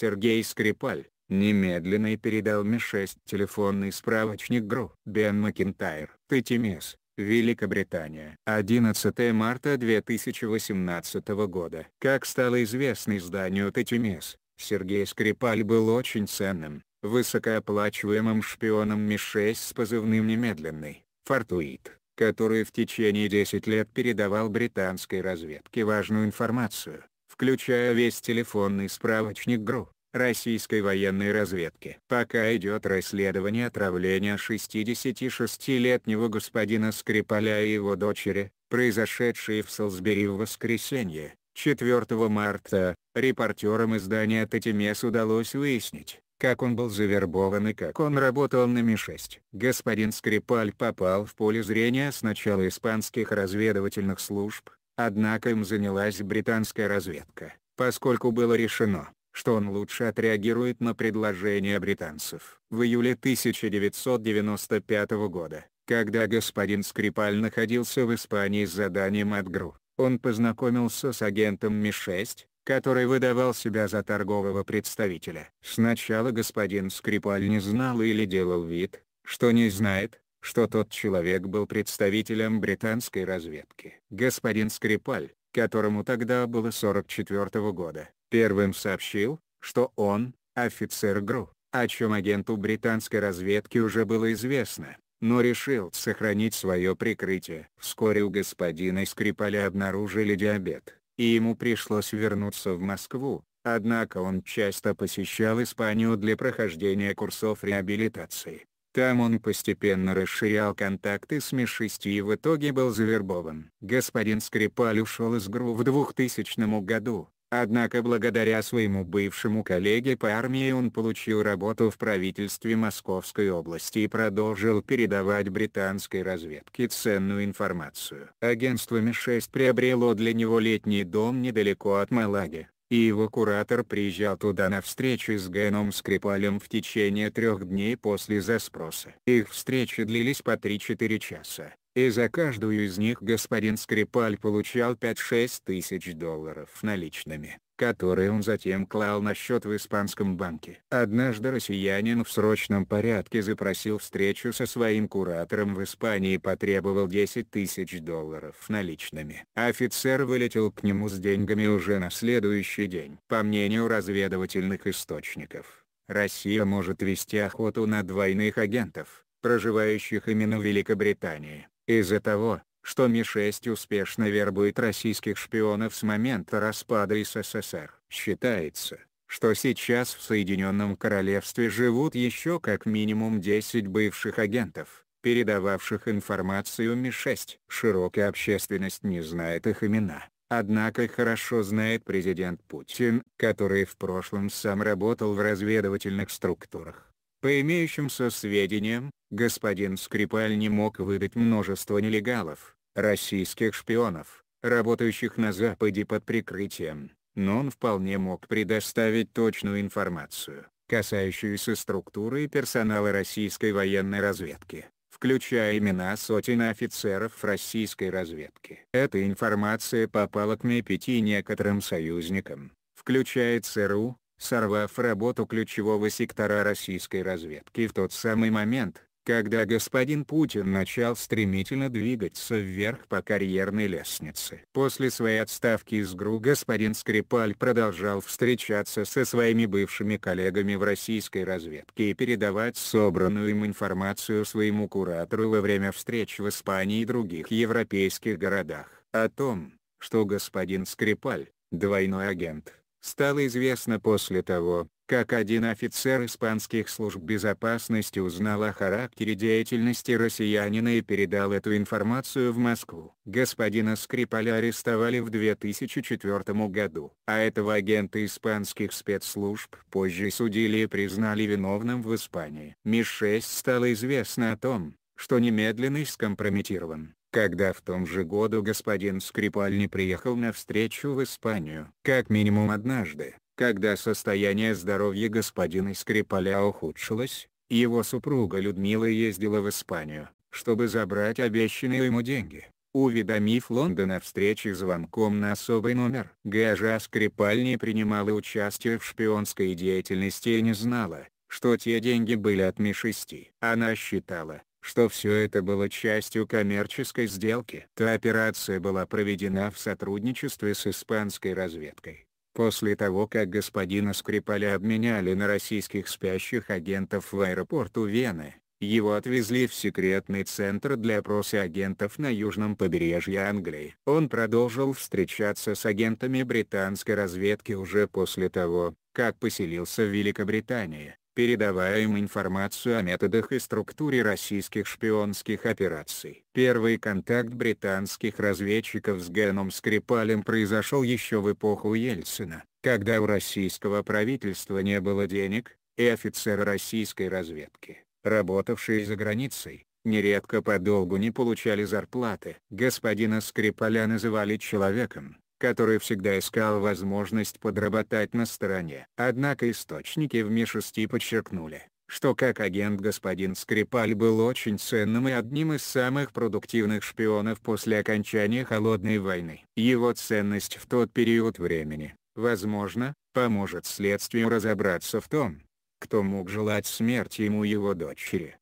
Сергей Скрипаль, немедленно и передал Ми-6 телефонный справочник ГРУ. Бен Макентайр, Тетимес, Великобритания. 11 марта 2018 года. Как стало известно изданию Тетимес, Сергей Скрипаль был очень ценным, высокооплачиваемым шпионом Ми-6 с позывным «Немедленный», «Фортуит», который в течение 10 лет передавал британской разведке важную информацию, включая весь телефонный справочник ГРУ, российской военной разведки. Пока идет расследование отравления 66-летнего господина Скрипаля и его дочери, произошедшее в Солсбери в воскресенье, 4 марта, репортерам издания «Татимес» удалось выяснить, как он был завербован и как он работал на МИ-6. Господин Скрипаль попал в поле зрения сначала испанских разведывательных служб, Однако им занялась британская разведка, поскольку было решено, что он лучше отреагирует на предложение британцев. В июле 1995 года, когда господин Скрипаль находился в Испании с заданием от ГРУ, он познакомился с агентом Ми-6, который выдавал себя за торгового представителя. Сначала господин Скрипаль не знал или делал вид, что не знает, что тот человек был представителем британской разведки. Господин Скрипаль, которому тогда было 44 -го года, первым сообщил, что он, офицер ГРУ, о чем агенту британской разведки уже было известно, но решил сохранить свое прикрытие. Вскоре у господина Скрипаля обнаружили диабет, и ему пришлось вернуться в Москву, однако он часто посещал Испанию для прохождения курсов реабилитации. Там он постепенно расширял контакты с Ми-6 и в итоге был завербован. Господин Скрипаль ушел из ГРУ в 2000 году, однако благодаря своему бывшему коллеге по армии он получил работу в правительстве Московской области и продолжил передавать британской разведке ценную информацию. Агентство Ми-6 приобрело для него летний дом недалеко от Малаги и его куратор приезжал туда на встречу с Геном Скрипалем в течение трех дней после заспроса. Их встречи длились по 3-4 часа, и за каждую из них господин Скрипаль получал 5-6 тысяч долларов наличными которые он затем клал на счет в испанском банке. Однажды россиянин в срочном порядке запросил встречу со своим куратором в Испании и потребовал 10 тысяч долларов наличными. Офицер вылетел к нему с деньгами уже на следующий день. По мнению разведывательных источников, Россия может вести охоту на двойных агентов, проживающих именно в Великобритании. Из-за того, что Ми-6 успешно вербует российских шпионов с момента распада СССР. Считается, что сейчас в Соединенном Королевстве живут еще как минимум 10 бывших агентов, передававших информацию Ми-6. Широкая общественность не знает их имена. Однако хорошо знает президент Путин, который в прошлом сам работал в разведывательных структурах. По имеющимся сведениям, господин Скрипаль не мог выдать множество нелегалов, российских шпионов, работающих на Западе под прикрытием, но он вполне мог предоставить точную информацию, касающуюся структуры и персонала российской военной разведки, включая имена сотен офицеров российской разведки. Эта информация попала к МИ-5 некоторым союзникам, включая ЦРУ, сорвав работу ключевого сектора российской разведки в тот самый момент, когда господин Путин начал стремительно двигаться вверх по карьерной лестнице. После своей отставки из ГРУ господин Скрипаль продолжал встречаться со своими бывшими коллегами в российской разведке и передавать собранную им информацию своему куратору во время встреч в Испании и других европейских городах. О том, что господин Скрипаль, двойной агент, стало известно после того, как один офицер испанских служб безопасности узнал о характере деятельности россиянина и передал эту информацию в Москву. Господина Скрипаля арестовали в 2004 году. А этого агента испанских спецслужб позже судили и признали виновным в Испании. МИ-6 стало известно о том, что немедленно скомпрометирован когда в том же году господин Скрипаль не приехал на встречу в Испанию. Как минимум однажды, когда состояние здоровья господина Скрипаля ухудшилось, его супруга Людмила ездила в Испанию, чтобы забрать обещанные ему деньги, уведомив Лондон о встрече звонком на особый номер. Гажа Скрипаль не принимала участия в шпионской деятельности и не знала, что те деньги были от Ми-6. Она считала, что все это было частью коммерческой сделки. Та операция была проведена в сотрудничестве с испанской разведкой. После того как господина Скрипаля обменяли на российских спящих агентов в аэропорту Вены, его отвезли в секретный центр для опроса агентов на южном побережье Англии. Он продолжил встречаться с агентами британской разведки уже после того, как поселился в Великобритании передавая им информацию о методах и структуре российских шпионских операций. Первый контакт британских разведчиков с Геном Скрипалем произошел еще в эпоху Ельцина, когда у российского правительства не было денег, и офицеры российской разведки, работавшие за границей, нередко подолгу не получали зарплаты. Господина Скрипаля называли человеком, который всегда искал возможность подработать на стороне. Однако источники в Ми-6 подчеркнули, что как агент господин Скрипаль был очень ценным и одним из самых продуктивных шпионов после окончания Холодной войны. Его ценность в тот период времени, возможно, поможет следствию разобраться в том, кто мог желать смерти ему и его дочери.